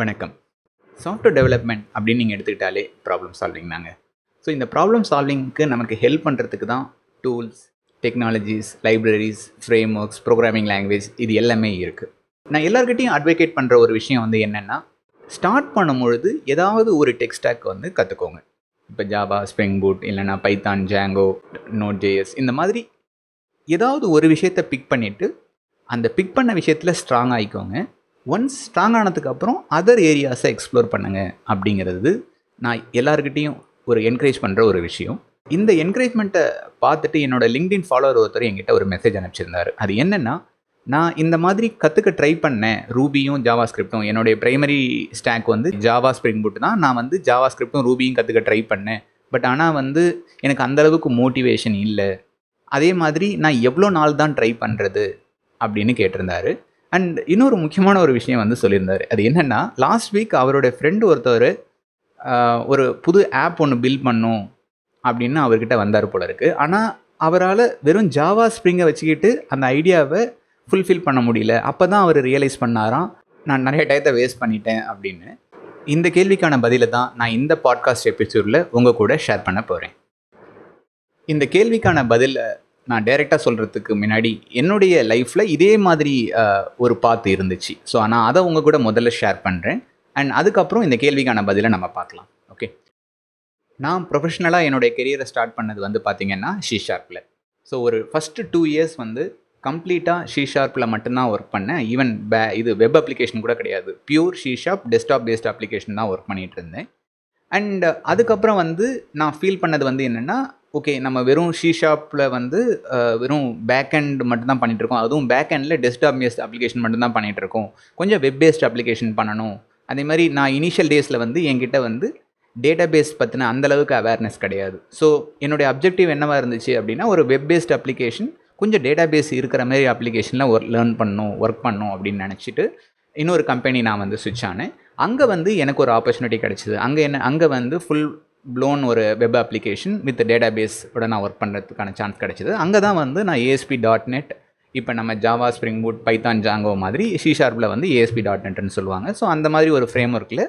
வணக்கம் software development அப்படின்னு நீங்கள் எடுத்துக்கிட்டாலே ப்ராப்ளம் சால்விங் தாங்க ஸோ இந்த ப்ராப்ளம் சால்விங்க்கு நமக்கு ஹெல்ப் பண்ணுறதுக்கு தான் tools technologies libraries frameworks programming language இது எல்லாமே இருக்குது நான் எல்லாருக்கிட்டையும் அட்வொகேட் பண்ணுற ஒரு விஷயம் வந்து என்னென்னா ஸ்டார்ட் பண்ணும்பொழுது ஏதாவது ஒரு டெக்ஸ்டாக் வந்து கற்றுக்கோங்க இப்போ ஜாவா ஸ்ப்ரிங் பூட் இல்லைனா பைத்தான் ஜாங்கோ நோட் ஜேஎஸ் இந்த மாதிரி ஏதாவது ஒரு விஷயத்தை பிக் பண்ணிவிட்டு அந்த பிக் பண்ண விஷயத்தில் ஸ்ட்ராங் ஆகிக்கோங்க ஒன்ஸ் ஸ்ட்ராங் ஆனதுக்கப்புறம் அதர் ஏரியாஸை எக்ஸ்ப்ளோர் பண்ணுங்கள் அப்படிங்கிறது நான் எல்லாருக்கிட்டேயும் ஒரு என்கரேஜ் பண்ணுற ஒரு விஷயம் இந்த என்கரேஜ்மெண்ட்டை பார்த்துட்டு என்னோடய லிங்க்டின் ஃபாலோவர் ஒருத்தர் என்கிட்ட ஒரு மெசேஜ் அனுப்பிச்சிருந்தார் அது என்னென்னா நான் இந்த மாதிரி கற்றுக்க ட்ரை பண்ணேன் ரூபியும் ஜாவா ஸ்கிரிப்டும் என்னுடைய ப்ரைமரி ஸ்டாக் வந்து ஜாவா ஸ்ப்ரிங் புட்டு தான் நான் வந்து ஜாவா ஸ்கிரிப்டும் ரூபியும் கற்றுக்க ட்ரை பண்ணேன் பட் ஆனால் வந்து எனக்கு அந்தளவுக்கு மோட்டிவேஷன் இல்லை அதே மாதிரி நான் எவ்வளோ நாள் தான் ட்ரை பண்ணுறது அப்படின்னு கேட்டிருந்தாரு அண்ட் இன்னொரு முக்கியமான ஒரு விஷயம் வந்து சொல்லியிருந்தார் அது என்னென்னா லாஸ்ட் வீக் அவருடைய ஃப்ரெண்டு ஒருத்தர் ஒரு புது ஆப் ஒன்று பில்ட் பண்ணும் அப்படின்னு அவர்கிட்ட வந்தார் போல இருக்குது ஆனால் அவரால் வெறும் ஜாவா ஸ்ப்ரிங்கை வச்சுக்கிட்டு அந்த ஐடியாவை ஃபுல்ஃபில் பண்ண முடியல அப்போ தான் அவர் ரியலைஸ் பண்ணாராம் நான் நிறைய டயத்தை வேஸ்ட் பண்ணிட்டேன் அப்படின்னு இந்த கேள்விக்கான பதிலை தான் நான் இந்த பாட்காஸ்ட் எபிசோடில் உங்கள் கூட ஷேர் பண்ண போகிறேன் இந்த கேள்விக்கான பதிலை நான் டைரெக்டாக சொல்கிறதுக்கு முன்னாடி என்னுடைய லைஃப்பில் இதே மாதிரி ஒரு பாத்து இருந்துச்சு ஸோ நான் அதை உங்கள் கூட முதல்ல ஷேர் பண்ணுறேன் அண்ட் அதுக்கப்புறம் இந்த கேள்விக்கான பதிலை நம்ம பார்க்கலாம் ஓகே நான் ப்ரொஃபஷ்னலாக என்னுடைய கெரியரை ஸ்டார்ட் பண்ணது வந்து பார்த்திங்கன்னா ஷீ ஷார்ப்பில் ஸோ ஒரு ஃபஸ்ட்டு டூ இயர்ஸ் வந்து கம்ப்ளீட்டாக ஷீ ஷார்ப்பில் மட்டும்தான் ஒர்க் பண்ணேன் ஈவன் பே இது வெப் அப்ளிகேஷன் கூட கிடையாது pure C sharp desktop based application தான் ஒர்க் பண்ணிகிட்டு இருந்தேன் அண்ட் அதுக்கப்புறம் வந்து நான் ஃபீல் பண்ணது வந்து என்னென்னா ஓகே நம்ம வெறும் ஷீ ஷாப்பில் வந்து வெறும் பேக் அண்ட் மட்டும்தான் பண்ணிகிட்ருக்கோம் அதுவும் பேக் அண்டில் டெஸ்க்டாப் பேஸ்ட் அப்ளிகேஷன் மட்டும்தான் பண்ணிகிட்ருக்கோம் கொஞ்சம் வெப் பேஸ்ட் அப்ளிகேஷன் பண்ணணும் அதே மாதிரி நான் இனிஷியல் டேஸில் வந்து என்கிட்ட வந்து டேட்டா பேஸ் பற்றின அந்தளவுக்கு அவேர்னஸ் கிடையாது ஸோ என்னுடைய அப்ஜெக்டிவ் என்னவாக இருந்துச்சு அப்படின்னா ஒரு வெப் பேஸ்ட் அப்ளிகேஷன் கொஞ்சம் டேட்டா பேஸ் இருக்கிற மாதிரி அப்ளிகேஷனில் ஒர்க் லேர்ன் பண்ணணும் ஒர்க் பண்ணணும் அப்படின்னு நினச்சிட்டு இன்னொரு கம்பெனி நான் வந்து சுவிட்ச் ஆனேன் அங்கே வந்து எனக்கு ஒரு ஆப்பர்ச்சுனிட்டி கிடச்சிது அங்கே என்ன அங்கே வந்து ஃபுல் ப்ளோன் ஒரு வெப் அப்ளிகேஷன் வித் டேட்டா பேஸோட நான் ஒர்க் பண்ணுறதுக்கான சான்ஸ் கிடச்சிது அங்கே தான் வந்து நான் ஏஎஸ்பி டாட் நெட் இப்போ நம்ம Java Spring Boot Python Django மாதிரி ஷீஷார்பில் வந்து ஏஎஸ்பி டாட் நெட்னு சொல்லுவாங்க ஸோ அந்த மாதிரி ஒரு ஃப்ரேம் ஒர்க்கில்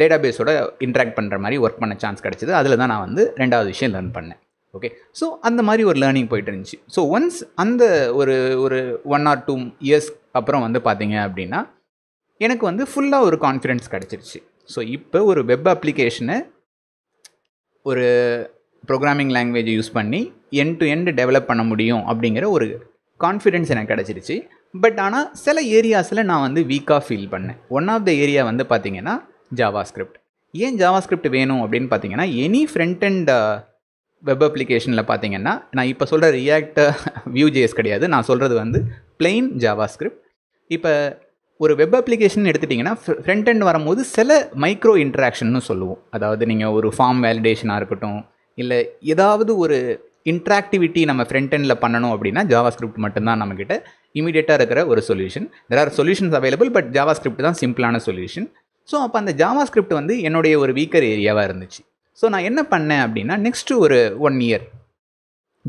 டேட்டா பேஸோட இன்ட்ராக்ட் பண்ணுற மாதிரி ஒர்க் பண்ண சான்ஸ் கிடச்சிது அதில் தான் நான் வந்து ரெண்டாவது விஷயம் லேர்ன் பண்ணேன் ஓகே ஸோ அந்த மாதிரி ஒரு லேர்னிங் போயிட்டு இருந்துச்சு ஸோ ஒன்ஸ் அந்த ஒரு ஒரு ஒன் ஆர் டூ இயர்ஸ் அப்புறம் வந்து பார்த்தீங்க அப்படின்னா எனக்கு வந்து ஃபுல்லாக ஒரு கான்ஃபிடென்ஸ் கிடச்சிருச்சு ஸோ இப்போ ஒரு வெப் அப்ளிகேஷனை ஒரு ப்ரோக்ராமிங் லாங்குவேஜை யூஸ் பண்ணி என் டு எண்டு டெவலப் பண்ண முடியும் அப்படிங்கிற ஒரு கான்ஃபிடென்ஸ் எனக்கு கிடச்சிருச்சு பட் ஆனால் சில ஏரியாஸில் நான் வந்து வீக்காக ஃபீல் பண்ணேன் ஒன் ஆஃப் த ஏரியா வந்து பார்த்திங்கன்னா ஜாவா ஸ்கிரிப்ட் ஏன் ஜாவா ஸ்கிரிப்ட் வேணும் அப்படின்னு பார்த்தீங்கன்னா எனி ஃப்ரண்ட் அண்ட் வெப் அப்ளிகேஷனில் பார்த்தீங்கன்னா நான் இப்போ சொல்கிற ரியாக்ட் வியூ ஜேஸ் கிடையாது நான் சொல்கிறது வந்து பிளெயின் ஜாவா ஸ்கிரிப்ட் இப்போ ஒரு வெப் அப்ளிகேஷன் எடுத்துட்டிங்கன்னா ஃப்ரண்ட் அண்ட் வரும்போது சில மைக்ரோ இன்ட்ராக்ஷன்னு சொல்லுவோம் அதாவது நீங்கள் ஒரு ஃபார்ம் வேலிடேஷனாக இருக்கட்டும் இல்லை ஏதாவது ஒரு இன்ட்ராக்டிவிட்டி நம்ம ஃப்ரண்ட் எண்டில் பண்ணணும் அப்படின்னா ஜாவா ஸ்கிரிப்ட் மட்டும்தான் நம்மக்கிட்ட இமீடியட்டாக இருக்கிற ஒரு solution there are solutions available but JavaScript தான் சிம்பிளான சொல்யூஷன் ஸோ அப்போ அந்த ஜாவா ஸ்கிரிப்ட் வந்து என்னுடைய ஒரு வீக்கர் ஏரியாவாக இருந்துச்சு ஸோ நான் என்ன பண்ணேன் அப்படின்னா நெக்ஸ்ட்டு ஒரு ஒன் இயர்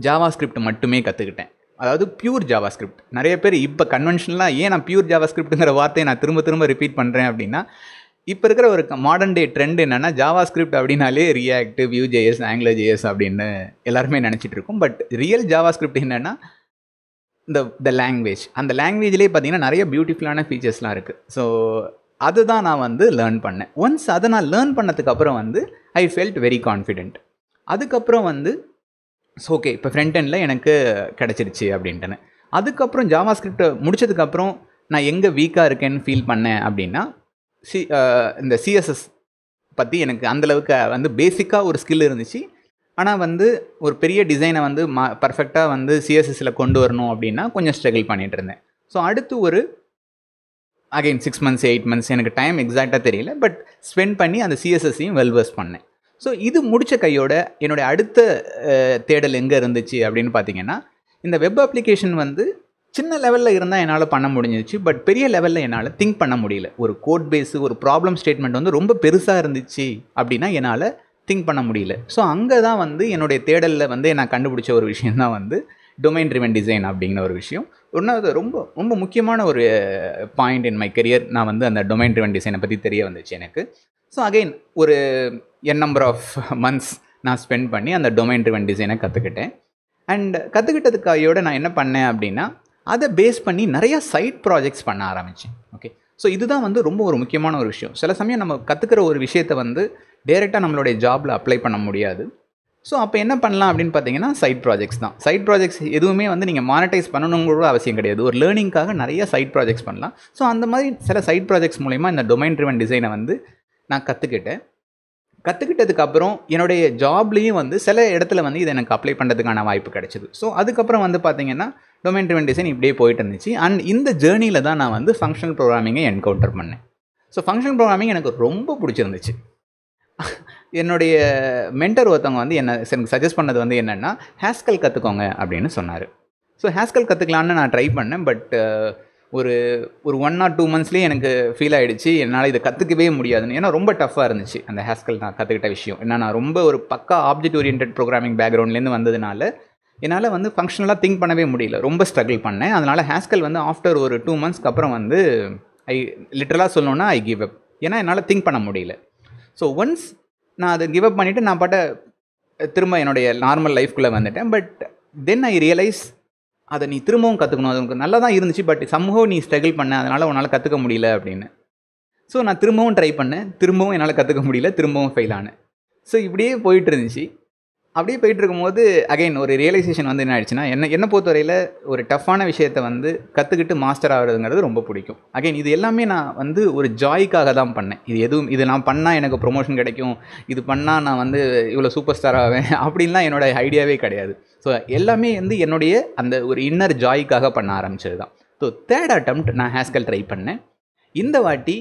ஜாவா ஸ்கிரிப்ட் மட்டுமே கற்றுக்கிட்டேன் அதாவது பியூர் ஜாவா ஸ்கிரிப்ட் நிறைய பேர் இப்போ கன்வென்ஷனலாக ஏன் நான் பியூர் ஜாவா ஸ்கிரிப்ட்டுங்கிற வார்த்தையை நான் திரும்ப திரும்ப ரிப்பீட் பண்ணுறேன் அப்படின்னா இப்போ இருக்கிற ஒரு மாடர்ன் டே ட்ரெண்ட் என்னென்னா ஜாவா ஸ்கிரிப்ட் அப்படின்னாலே React Vue JS Angular JS அப்படின்னு எல்லாருமே நினச்சிட்டு இருக்கோம் பட் ரியல் ஜாவா ஸ்கிரிப்ட் என்னென்னா இந்த த லாங்குவேஜ் அந்த லாங்குவேஜ்லேயே பார்த்தீங்கன்னா நிறைய பியூட்டிஃபுல்லான ஃபீச்சர்ஸ்லாம் இருக்குது ஸோ அதுதான் நான் வந்து லேர்ன் பண்ணேன் ஒன்ஸ் அதை நான் லேர்ன் பண்ணதுக்கப்புறம் வந்து ஐ ஃபெல்ட் வெரி கான்ஃபிடென்ட் அதுக்கப்புறம் வந்து ஸோ ஓகே இப்போ ஃப்ரண்ட் எண்டில் எனக்கு கிடச்சிருச்சு அப்படின்ட்டுன்னு அதுக்கப்புறம் ஜாவா ஸ்கிரிப்ட் முடிச்சதுக்கப்புறம் நான் எங்கே வீக்காக இருக்கேன்னு ஃபீல் பண்ணேன் அப்படின்னா சி இந்த சிஎஸ்எஸ் பற்றி எனக்கு அந்தளவுக்கு வந்து பேசிக்காக ஒரு ஸ்கில் இருந்துச்சு ஆனால் வந்து ஒரு பெரிய டிசைனை வந்து மா பர்ஃபெக்டாக வந்து சிஎஸ்எஸில் கொண்டு வரணும் அப்படின்னா கொஞ்சம் ஸ்ட்ரகிள் பண்ணிகிட்டு இருந்தேன் ஸோ அடுத்து ஒரு again six months eight months எனக்கு டைம் எக்ஸாக்டாக தெரியல பட் ஸ்பெண்ட் பண்ணி அந்த சிஎஸ்எஸ்ஸையும் வெல்வர்ஸ் பண்ணேன் ஸோ இது முடித்த கையோட என்னுடைய அடுத்த தேடல் எங்கே இருந்துச்சு அப்படின்னு பார்த்தீங்கன்னா இந்த வெப் அப்ளிகேஷன் வந்து சின்ன லெவலில் இருந்தால் என்னால் பண்ண முடிஞ்சிச்சு பட் பெரிய லெவலில் என்னால் திங்க் பண்ண முடியல ஒரு கோட் பேஸு ஒரு ப்ராப்ளம் ஸ்டேட்மெண்ட் வந்து ரொம்ப பெருசாக இருந்துச்சு அப்படின்னா என்னால் திங்க் பண்ண முடியல ஸோ அங்கே தான் வந்து என்னுடைய தேடலில் வந்து நான் கண்டுபிடிச்ச ஒரு விஷயம் தான் வந்து டொமைன் ரிவன் டிசைன் அப்படிங்கிற ஒரு விஷயம் ஒன்றாவது ரொம்ப ரொம்ப முக்கியமான ஒரு பாயிண்ட் இன் மை கெரியர் நான் வந்து அந்த டொமைன் ரிவன் டிசைனை பற்றி தெரிய வந்துச்சு எனக்கு ஸோ அகெயின் ஒரு என் நம்பர் ஆஃப் மந்த்ஸ் நான் ஸ்பெண்ட் பண்ணி அந்த டொமைன் ட்ரிவன் டிசைனை கற்றுக்கிட்டேன் அண்ட் கற்றுக்கிட்டதுக்காயோட நான் என்ன பண்ணேன் அப்படின்னா அதை பேஸ் பண்ணி நிறையா சைட் ப்ராஜெக்ட்ஸ் பண்ண ஆரம்பித்தேன் ஓகே ஸோ இதுதான் வந்து ரொம்ப ஒரு முக்கியமான ஒரு விஷயம் சில சமயம் நம்ம கற்றுக்கிற ஒரு விஷயத்தை வந்து டேரெக்டாக நம்மளுடைய ஜாபில் அப்ளை பண்ண முடியாது ஸோ அப்போ என்ன பண்ணலாம் அப்படின்னு பார்த்தீங்கன்னா சைட் ப்ராஜெக்ட்ஸ் தான் சைட் ப்ராஜெக்ட்ஸ் எதுவுமே வந்து நீங்கள் மானிட்டைஸ் பண்ணணுங்கிற அவசியம் கிடையாது ஒரு லேர்னிங்காக நிறைய சைட் ப்ராஜெக்ட்ஸ் பண்ணலாம் ஸோ அந்த மாதிரி சில சைட் ப்ராஜெக்ட்ஸ் மூலிமா இந்த டொமைன் ட்ரிவன் டிசைனை வந்து நான் கற்றுக்கிட்டேன் கற்றுக்கிட்டதுக்கப்புறம் என்னுடைய ஜாப்லேயும் வந்து சில இடத்துல வந்து இதை எனக்கு அப்ளை பண்ணுறதுக்கான வாய்ப்பு கிடைச்சிது ஸோ அதுக்கப்புறம் வந்து பார்த்திங்கன்னா டொமைன் ட்ரிவன் டிசைன் இப்படியே போயிட்டு இருந்துச்சு அண்ட் இந்த ஜேர்னியில் தான் நான் வந்து ஃபங்க்ஷனல் ப்ரோக்ராமிங்கை என்கவுண்டர் பண்ணேன் ஸோ ஃபங்க்ஷனல் ப்ரோக்ராமிங் எனக்கு ரொம்ப பிடிச்சிருந்துச்சு என்னுடைய மென்டர் ஒருத்தவங்க வந்து என்ன எனக்கு சஜஸ்ட் பண்ணது வந்து என்னென்னா ஹேஸ்கல் கற்றுக்கோங்க அப்படின்னு சொன்னார் ஸோ ஹேஸ்கல் கற்றுக்கலான்னு நான் ட்ரை பண்ணேன் பட் ஒரு ஒரு ஒன் ஆர் டூ மந்த்ஸ்லேயே எனக்கு ஃபீல் ஆகிடுச்சு என்னால் இதை கற்றுக்கவே முடியாதுன்னு ஏன்னா ரொம்ப டஃப்பாக இருந்துச்சு அந்த ஹேஸ்கல் நான் கற்றுக்கிட்ட விஷயம் ஏன்னா நான் ரொம்ப ஒரு பக்கா ஆப்ஜெக்ட் ஓரியன்ட் ப்ரோக்ராமிங் பேக்ரவுண்ட்லேருந்து வந்ததுனால என்னால் வந்து ஃபங்க்ஷனலாக திங்க் பண்ணவே முடியல ரொம்ப ஸ்ட்ரகிள் பண்ணேன் அதனால் ஹேஸ்கல் வந்து ஆஃப்டர் ஒரு டூ மந்த்ஸ்க்கு அப்புறம் வந்து ஐ லிட்டரலாக சொல்லணுன்னா ஐ கிவ் அப் ஏன்னா என்னால் திங்க் பண்ண முடியல ஸோ ஒன்ஸ் நான் அதை கிவ் அப் பண்ணிவிட்டு நான் பாட்ட திரும்ப என்னுடைய நார்மல் லைஃப்குள்ளே வந்துட்டேன் பட் தென் ஐ ரியலைஸ் அதை நீ திரும்பவும் கற்றுக்கணும் அது உனக்கு நல்லா தான் இருந்துச்சு பட் சம்பவம் நீ ஸ்ட்ரகிள் பண்ண அதனால் உன்னால் கற்றுக்க முடியல அப்படின்னு ஸோ நான் திரும்பவும் ட்ரை பண்ணேன் திரும்பவும் என்னால் கற்றுக்க முடியல திரும்பவும் ஃபெயில் ஆனேன் ஸோ இப்படியே போயிட்டு இருந்துச்சு அப்படியே போயிட்டு இருக்கும்போது அகைன் ஒரு ரியலைசேஷன் வந்து என்ன ஆயிடுச்சுன்னா என்ன என்னை பொறுத்தவரையில் ஒரு டஃப்பான விஷயத்த வந்து கற்றுக்கிட்டு மாஸ்டர் ஆகிறதுங்கிறது ரொம்ப பிடிக்கும் அகைன் இது எல்லாமே நான் வந்து ஒரு ஜாய்க்காக தான் பண்ணேன் இது எதுவும் இது நான் பண்ணால் எனக்கு ப்ரொமோஷன் கிடைக்கும் இது பண்ணால் நான் வந்து இவ்வளோ சூப்பர் ஸ்டார் ஆவேன் அப்படின்லாம் என்னோடய ஐடியாவே கிடையாது ஸோ எல்லாமே வந்து என்னுடைய அந்த ஒரு இன்னர் ஜாய்க்காக பண்ண ஆரம்பிச்சது தான் ஸோ தேர்ட் அட்டம்ப்ட் நான் ஹேஸ்கல் ட்ரை பண்ணேன் இந்த வாட்டி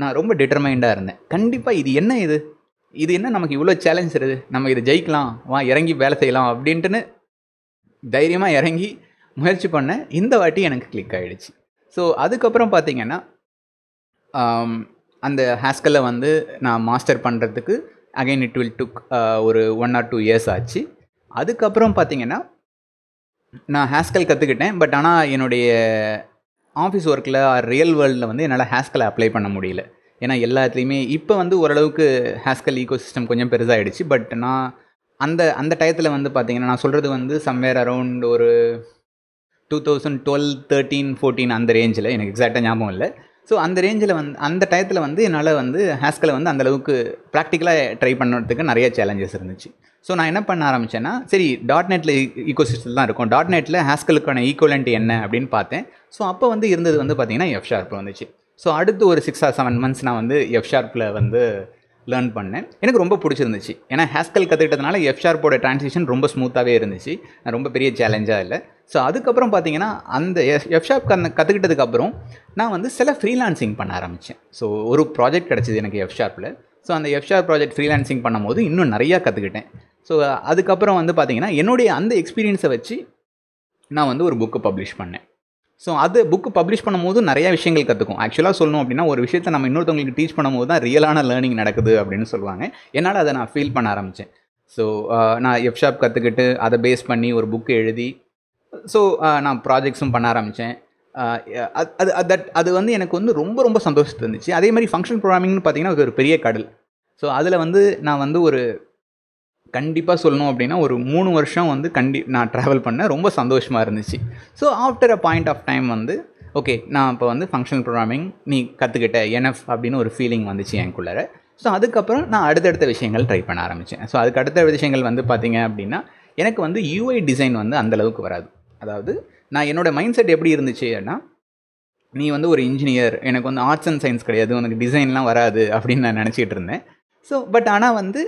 நான் ரொம்ப டிட்டர்மைண்டாக இருந்தேன் கண்டிப்பாக இது என்ன இது இது என்ன நமக்கு இவ்வளோ சேலஞ்ச் இருக்குது நம்ம இதை ஜெயிக்கலாம் வா இறங்கி வேலை செய்யலாம் அப்படின்ட்டுன்னு தைரியமாக இறங்கி முயற்சி பண்ண இந்த வாட்டி எனக்கு கிளிக் ஆகிடுச்சு ஸோ அதுக்கப்புறம் பார்த்திங்கன்னா அந்த ஹாஸ்கல்ல வந்து நான் மாஸ்டர் பண்ணுறதுக்கு அகைன் இட் வில் டுக் ஒரு ஒன் ஆர் டூ இயர்ஸ் ஆச்சு அதுக்கப்புறம் பார்த்திங்கன்னா நான் ஹேஸ்கல் கற்றுக்கிட்டேன் பட் ஆனால் என்னுடைய ஆஃபீஸ் ஒர்க்கில் ரியல் வேர்ல்டில் வந்து என்னால் ஹேஸ்கலை அப்ளை பண்ண முடியல ஏன்னா எல்லாத்துலேயுமே இப்போ வந்து ஓரளவுக்கு ஹாஸ்கல் ஈகோ சிஸ்டம் கொஞ்சம் பெருசாகிடுச்சு பட் நான் அந்த அந்த டயத்தில் வந்து பார்த்திங்கன்னா நான் சொல்கிறது வந்து சம்வேர் அரவுண்ட் ஒரு two thousand twelve thirteen fourteen அந்த ரேஞ்சில் எனக்கு எக்ஸாக்டாக ஞாபகம் இல்லை ஸோ அந்த ரேஞ்சில் வந்து அந்த டயத்தில் வந்து என்னால் வந்து ஹேஸ்கலை வந்து அந்தளவுக்கு ப்ராக்டிக்கலாக ட்ரை பண்ணுறதுக்கு நிறைய சேலஞ்சஸ் இருந்துச்சு ஸோ நான் என்ன பண்ண ஆரம்பித்தேன்னா சரி டாட் நெட்டில் சிஸ்டம் தான் இருக்கும் டாட் நெட்டில் ஹேஸ்கலுக்கான ஈக்குவலண்ட் என்ன அப்படின்னு பார்த்தேன் ஸோ அப்போ வந்து இருந்தது வந்து பார்த்திங்கன்னா எஃப் ஷார்ப் வந்துச்சு ஸோ அடுத்து ஒரு சிக்ஸ் ஆர் செவன் மந்த்ஸ் நான் வந்து எஃப் ஷார்ப்பில் வந்து லேர்ன் பண்ணேன் எனக்கு ரொம்ப பிடிச்சிருந்துச்சு ஏன்னா ஹேஸ்கல் கற்றுக்கிட்டதுனால எஃப் ஷார்ப்போட ட்ரான்ஸ்லேஷன் ரொம்ப ஸ்மூத்தாகவே இருந்துச்சு நான் ரொம்ப பெரிய சேலஞ்சாக இல்லை ஸோ அதுக்கப்புறம் பார்த்தீங்கன்னா அந்த எஃப் ஷார்ப் கந்த கற்றுக்கிட்டதுக்கப்புறம் நான் வந்து சில ஃப்ரீலான்சிங் பண்ண ஆரம்பித்தேன் ஸோ ஒரு ப்ராஜெக்ட் கிடச்சிது எனக்கு எஃப் ஷார்ப்பில் ஸோ அந்த எஃப் ஷார் ப்ராஜெக்ட் ஃப்ரீலான்சிங் பண்ணும்போது இன்னும் நிறையா கற்றுக்கிட்டேன் ஸோ அதுக்கப்புறம் வந்து பார்த்திங்கன்னா என்னுடைய அந்த எக்ஸ்பீரியன்ஸை வச்சு நான் வந்து ஒரு புக்கு பப்ளிஷ் பண்ணேன் ஸோ அது புக்கு பப்ளிஷ் பண்ணும்போது நிறைய விஷயங்கள் கற்றுக்கும் ஆக்சுவலாக சொல்லணும் அப்படின்னா ஒரு விஷயத்தை நம்ம இன்னொருத்தவங்களுக்கு டீச் பண்ணும்போது தான் ரியலான லேர்னிங் நடக்குது அப்படின்னு சொல்லுவாங்க என்னால் அதை நான் ஃபீல் பண்ண ஆரம்பித்தேன் ஸோ நான் எஃப்ஷாப் கற்றுக்கிட்டு அதை பேஸ் பண்ணி ஒரு புக்கு எழுதி ஸோ நான் ப்ராஜெக்ட்ஸும் பண்ண ஆரம்பித்தேன் அது அது அது வந்து எனக்கு வந்து ரொம்ப ரொம்ப சந்தோஷத்தை இருந்துச்சு அதே மாதிரி ஃபங்க்ஷன் ப்ரோக்ராமிங்னு பார்த்தீங்கன்னா அது ஒரு பெரிய கடல் ஸோ அதில் வந்து நான் வந்து ஒரு கண்டிப்பாக சொல்லணும் அப்படின்னா ஒரு மூணு வருஷம் வந்து கண்டி நான் ட்ராவல் பண்ணேன் ரொம்ப சந்தோஷமாக இருந்துச்சு so after a point of time வந்து ஓகே நான் இப்போ வந்து ஃபங்க்ஷனல் ப்ரோக்ராமிங் நீ கற்றுக்கிட்ட என்எஃப் அப்படின்னு ஒரு ஃபீலிங் வந்துச்சு எனக்குள்ளார ஸோ அதுக்கப்புறம் நான் அடுத்தடுத்த விஷயங்கள் ட்ரை பண்ண ஆரம்பித்தேன் ஸோ அதுக்கு அடுத்த விஷயங்கள் வந்து பார்த்திங்க அப்படின்னா எனக்கு வந்து யூஐ டிசைன் வந்து அந்தளவுக்கு வராது அதாவது நான் என்னோடய மைண்ட் செட் எப்படி இருந்துச்சுன்னா நீ வந்து ஒரு இன்ஜினியர் எனக்கு வந்து ஆர்ட்ஸ் அண்ட் சயின்ஸ் கிடையாது உனக்கு டிசைன்லாம் வராது அப்படின்னு நான் நினச்சிக்கிட்டு இருந்தேன் ஸோ பட் ஆனால் வந்து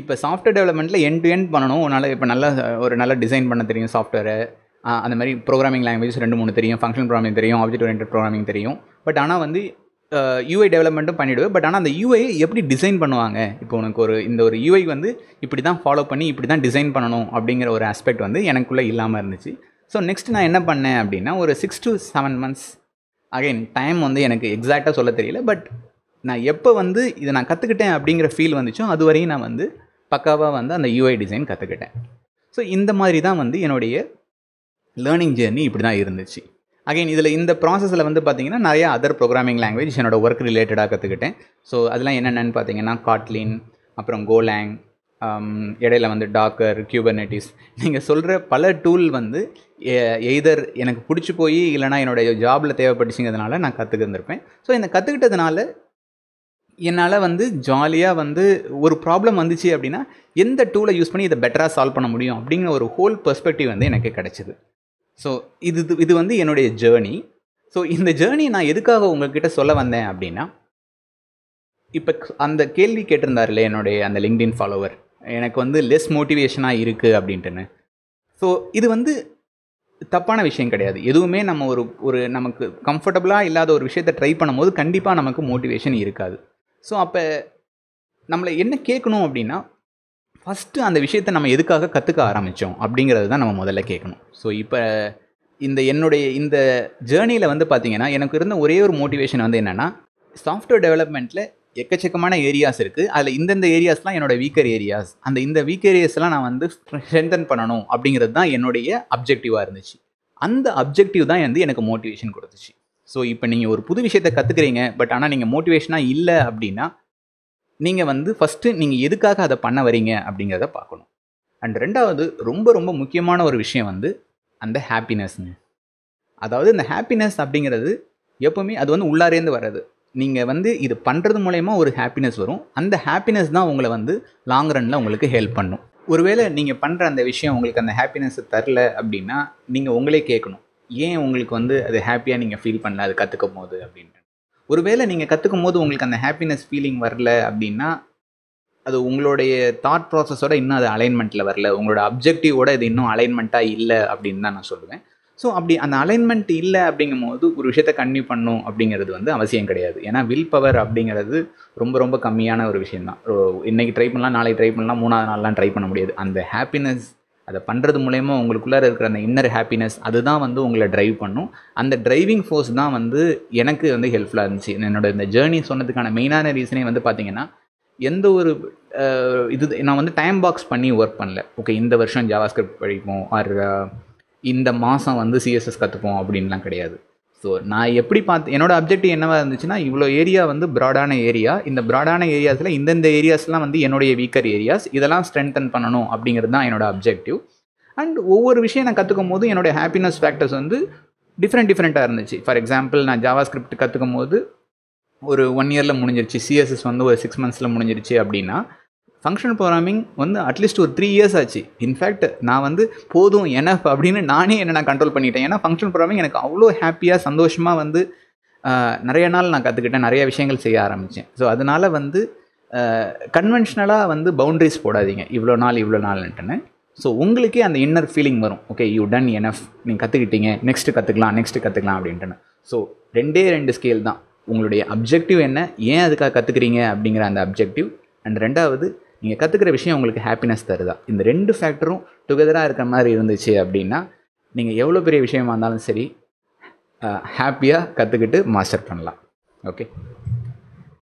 இப்போ சாஃப்ட்வேர் டெவலப்மெண்ட்டில் என் டு என் பண்ணணும் உன்னால் இப்போ நல்லா ஒரு நல்ல டிசைன் பண்ண தெரியும் சாஃப்ட்வேரு அந்த மாதிரி ப்ரோக்ராமிங் லாங்குவேஜ் ரெண்டு மூணு தெரியும் ஃபங்க்ஷன் ப்ரோக்ராமிங் தெரியும் ஆப்ஜெக்ட் ஓரியன்ட் ப்ரோக்ராமிங் தெரியும் பட் ஆனால் வந்து யூஐ டெவலப்மெண்ட்டும் பண்ணிவிடுவேன் பட் ஆனால் அந்த யூஐ எப்படி டிசைன் பண்ணுவாங்க இப்போ உனக்கு ஒரு இந்த ஒரு யூஐ வந்து இப்படி தான் ஃபாலோ பண்ணி இப்படி தான் டிசைன் பண்ணணும் அப்படிங்கிற ஒரு ஆஸ்பெக்ட் வந்து எனக்குள்ளே இல்லாமல் இருந்துச்சு ஸோ நெக்ஸ்ட் நான் என்ன பண்ணேன் அப்படின்னா ஒரு six to seven months again time வந்து எனக்கு எக்ஸாக்டாக சொல்ல தெரியல பட் நான் எப்போ வந்து இதை நான் கற்றுக்கிட்டேன் அப்படிங்கிற ஃபீல் வந்துச்சோ அது வரையும் நான் வந்து பக்காவாக வந்து அந்த யூஐ டிசைன் கற்றுக்கிட்டேன் ஸோ இந்த மாதிரி தான் வந்து என்னுடைய லேர்னிங் ஜேர்னி இப்படி தான் இருந்துச்சு அகைன் இதில் இந்த ப்ராசஸில் வந்து பார்த்திங்கன்னா நிறையா அதர் ப்ரோக்ராமிங் லாங்குவேஜ் என்னோடய ஒர்க் ரிலேட்டடாக கற்றுக்கிட்டேன் ஸோ அதெல்லாம் என்னென்னு பார்த்தீங்கன்னா காட்லின் அப்புறம் கோலாங் um, இடையில வந்து டாக்கர் கியூபர்நெட்டிஸ் நீங்கள் சொல்கிற பல டூல் வந்து எய்தர் எனக்கு பிடிச்சி போய் இல்லைனா என்னுடைய ஜாபில் தேவைப்பட்டுச்சுங்கிறதுனால நான் கற்றுக்கிருந்திருப்பேன் ஸோ இந்த கற்றுக்கிட்டதுனால என்னால் வந்து ஜாலியாக வந்து ஒரு ப்ராப்ளம் வந்துச்சு அப்படின்னா எந்த டூலை யூஸ் பண்ணி இதை பெட்டராக சால்வ் பண்ண முடியும் அப்படிங்கிற ஒரு ஹோல் பெர்ஸ்பெக்டிவ் வந்து எனக்கு கிடச்சிது ஸோ இது இது வந்து என்னுடைய ஜேர்னி ஸோ இந்த ஜேர்னி நான் எதுக்காக உங்கள்கிட்ட சொல்ல வந்தேன் அப்படின்னா இப்போ அந்த கேள்வி கேட்டிருந்தார்ல என்னுடைய அந்த லிங்க்டின் ஃபாலோவர் எனக்கு வந்து லெஸ் மோட்டிவேஷனாக இருக்குது அப்படின்ட்டுன்னு ஸோ இது வந்து தப்பான விஷயம் கிடையாது எதுவுமே நம்ம ஒரு ஒரு நமக்கு கம்ஃபர்டபுளாக இல்லாத ஒரு விஷயத்தை ட்ரை பண்ணும்போது கண்டிப்பாக நமக்கு மோட்டிவேஷன் இருக்காது ஸோ அப்போ நம்மளை என்ன கேட்கணும் அப்படின்னா ஃபஸ்ட்டு அந்த விஷயத்தை நம்ம எதுக்காக கற்றுக்க ஆரம்பித்தோம் அப்படிங்கிறது தான் நம்ம முதல்ல கேட்கணும் ஸோ இப்போ இந்த என்னுடைய இந்த ஜேர்னியில் வந்து பார்த்திங்கன்னா எனக்கு இருந்த ஒரே ஒரு மோட்டிவேஷன் வந்து என்னென்னா சாஃப்ட்வேர் டெவலப்மெண்ட்டில் எக்கச்சக்கமான ஏரியாஸ் இருக்குது அதில் இந்தந்த ஏரியாஸ்லாம் என்னோடய வீக்கர் ஏரியாஸ் அந்த இந்த வீக் ஏரியாஸ்லாம் நான் வந்து ஸ்ட்ரென்தன் பண்ணணும் அப்படிங்கிறது தான் என்னுடைய அப்ஜெக்டிவாக இருந்துச்சு அந்த அப்ஜெக்டிவ் தான் வந்து எனக்கு மோட்டிவேஷன் கொடுத்துச்சு ஸோ இப்போ நீங்கள் ஒரு புது விஷயத்தை கற்றுக்குறீங்க பட் ஆனால் நீங்கள் மோட்டிவேஷனாக இல்லை அப்படின்னா நீங்கள் வந்து ஃபஸ்ட்டு நீங்கள் எதுக்காக அதை பண்ண வரீங்க அப்படிங்கிறத பார்க்கணும் அண்ட் ரெண்டாவது ரொம்ப ரொம்ப முக்கியமான ஒரு விஷயம் வந்து அந்த ஹாப்பினஸ்ங்க அதாவது இந்த ஹாப்பினஸ் அப்படிங்கிறது எப்போவுமே அது வந்து உள்ளாரேந்து வர்றது நீங்கள் வந்து இது பண்ணுறது மூலயமா ஒரு ஹாப்பினஸ் வரும் அந்த ஹாப்பினஸ் தான் உங்களை வந்து லாங் ரனில் உங்களுக்கு ஹெல்ப் பண்ணும் ஒருவேளை நீங்கள் பண்ணுற அந்த விஷயம் உங்களுக்கு அந்த ஹாப்பினஸ் தரல அப்படின்னா நீங்கள் உங்களே கேட்கணும் ஏன் உங்களுக்கு வந்து அது ஹாப்பியாக நீங்கள் ஃபீல் பண்ணல அது கற்றுக்கும் போது அப்படின்ட்டு ஒருவேளை நீங்கள் கற்றுக்கும் போது உங்களுக்கு அந்த ஹாப்பினஸ் ஃபீலிங் வரல அப்படின்னா அது உங்களுடைய தாட் ப்ராசஸோட இன்னும் அது அலைன்மெண்ட்டில் வரல உங்களோட அப்ஜெக்டிவோட இது இன்னும் அலைன்மெண்ட்டாக இல்லை அப்படின்னு தான் நான் சொல்லுவேன் ஸோ அப்படி அந்த அலைன்மெண்ட் இல்லை அப்படிங்கும் போது ஒரு விஷயத்த கன்னியூ பண்ணும் அப்படிங்கிறது வந்து அவசியம் கிடையாது ஏன்னா வில் பவர் அப்படிங்கிறது ரொம்ப ரொம்ப கம்மியான ஒரு விஷயம் தான் இன்றைக்கி ட்ரை பண்ணலாம் நாளைக்கு ட்ரை பண்ணலாம் மூணாவது நாள்லாம் ட்ரை பண்ண முடியாது அந்த ஹாப்பினஸ் அதை பண்ணுறது மூலயமா உங்களுக்குள்ளார இருக்கிற அந்த இன்னர் ஹாப்பினஸ் அதுதான் வந்து உங்களை ட்ரைவ் பண்ணும் அந்த டிரைவிங் ஃபோர்ஸ் தான் வந்து எனக்கு வந்து ஹெல்ப்ஃபுல்லாக இருந்துச்சு என்னோடய இந்த ஜேர்னி சொன்னதுக்கான மெயினான ரீசனே வந்து பார்த்திங்கன்னா எந்த ஒரு இது நான் வந்து டைம் பாக்ஸ் பண்ணி ஒர்க் பண்ணல ஓகே இந்த வருஷம் ஜாவாஸ்கிரிப்ட் படிப்போம் ஆர் இந்த மாதம் வந்து சிஎஸ்எஸ் கற்றுப்போம் அப்படின்லாம் கிடையாது ஸோ நான் எப்படி பார்த்து என்னோடய அப்ஜெக்டிவ் என்னவாக இருந்துச்சுன்னா இவ்வளோ ஏரியா வந்து ப்ராடான ஏரியா இந்த ப்ராடான ஏரியாஸில் இந்தந்த ஏரியாஸ்லாம் வந்து என்னுடைய வீக்கர் ஏரியாஸ் இதெல்லாம் ஸ்ட்ரென்தன் பண்ணணும் அப்படிங்கிறது தான் என்னோடய அப்ஜெக்டிவ் அண்ட் ஒவ்வொரு விஷயம் நான் கற்றுக்கும் போது என்னோடய ஹாப்பினஸ் ஃபேக்டர்ஸ் வந்து டிஃப்ரெண்ட் டிஃப்ரெண்ட்டாக இருந்துச்சு ஃபார் எக்ஸாம்பிள் நான் ஜாவா ஸ்கிரிப்ட் கற்றுக்கும் போது ஒரு ஒன் இயரில் முடிஞ்சிருச்சு சிஎஸ்எஸ் வந்து ஒரு சிக்ஸ் மந்த்ஸில் முடிஞ்சிருச்சு அப்படின்னா ஃபங்க்ஷன் ப்ரோக்ராமிங் வந்து அட்லீஸ்ட் ஒரு த்ரீ இயர்ஸ் ஆச்சு இன்ஃபேக்ட் நான் வந்து போதும் எனஃப் அப்படின்னு நானே என்ன நான் கண்ட்ரோல் பண்ணிட்டேன் ஏன்னா ஃபங்க்ஷன் ப்ரோக்ராமிங் எனக்கு அவ்வளோ ஹாப்பியாக சந்தோஷமாக வந்து நிறைய நாள் நான் கற்றுக்கிட்டேன் நிறைய விஷயங்கள் செய்ய ஆரம்பித்தேன் ஸோ அதனால் வந்து கன்வென்ஷனலாக வந்து பவுண்ட்ரிஸ் போடாதீங்க இவ்வளோ நாள் இவ்வளோ நாள்ன்ட்டுன்னு ஸோ உங்களுக்கே அந்த இன்னர் ஃபீலிங் வரும் ஓகே யூ டன் எனஃப் நீங்கள் கற்றுக்கிட்டீங்க நெக்ஸ்ட்டு கற்றுக்கலாம் நெக்ஸ்ட்டு கற்றுக்கலாம் அப்படின்ட்டுன்னு ஸோ ரெண்டே ரெண்டு ஸ்கேல் தான் உங்களுடைய அப்ஜெக்டிவ் என்ன ஏன் அதுக்காக கற்றுக்குறீங்க அப்படிங்கிற அந்த அப்ஜெக்டிவ் அண்ட் ரெண்டாவது நீங்கள் கற்றுக்கிற விஷயம் உங்களுக்கு ஹாப்பினஸ் தருதா இந்த ரெண்டு ஃபேக்டரும் டுகெதராக இருக்கிற மாதிரி இருந்துச்சு அப்படின்னா நீங்கள் எவ்வளோ பெரிய விஷயமா இருந்தாலும் சரி ஹாப்பியாக கற்றுக்கிட்டு மாஸ்டர் பண்ணலாம் ஓகே